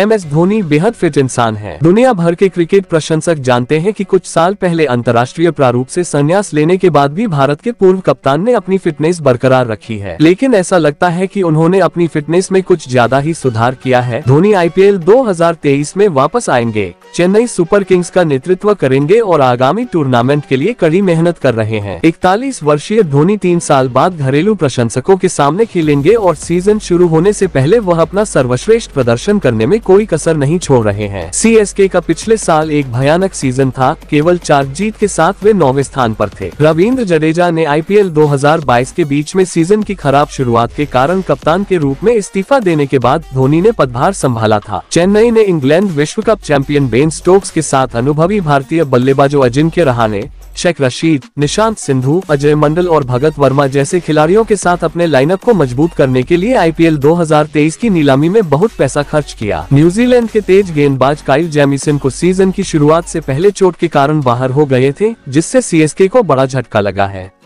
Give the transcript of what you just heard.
M S Dhoni बेहद fit इंसान है दुनिया भर के क्रिकेट प्रशंसक जानते हैं कि कुछ साल पहले अंतर्राष्ट्रीय प्रारूप से संन्यास लेने के बाद भी भारत के पूर्व कप्तान ने अपनी फिटनेस बरकरार रखी है लेकिन ऐसा लगता है कि उन्होंने अपनी फिटनेस में कुछ ज्यादा ही सुधार किया है धोनी आईपीएल 2023 में वापस आएंगे चेन्नई सुपर किंग्स का नेतृत्व करेंगे और आगामी टूर्नामेंट के लिए कड़ी मेहनत कर रहे हैं इकतालीस वर्षीय धोनी तीन साल बाद घरेलू प्रशंसकों के सामने खेलेंगे और सीजन शुरू होने ऐसी पहले वह अपना सर्वश्रेष्ठ प्रदर्शन करने में कोई कसर नहीं छोड़ रहे हैं सी का पिछले साल एक भयानक सीजन था केवल चार जीत के साथ वे नौवे स्थान पर थे रविंद्र जडेजा ने आई 2022 के बीच में सीजन की खराब शुरुआत के कारण कप्तान के रूप में इस्तीफा देने के बाद धोनी ने पदभार संभाला था चेन्नई ने इंग्लैंड विश्व कप चैंपियन बेन स्टोक्स के साथ अनुभवी भारतीय बल्लेबाजों अजिंक्य रहाने शेख रशीद निशांत सिंधु अजय मंडल और भगत वर्मा जैसे खिलाड़ियों के साथ अपने लाइनअप को मजबूत करने के लिए आईपीएल 2023 की नीलामी में बहुत पैसा खर्च किया न्यूजीलैंड के तेज गेंदबाज काइल जैमिसन को सीजन की शुरुआत से पहले चोट के कारण बाहर हो गए थे जिससे सीएसके को बड़ा झटका लगा है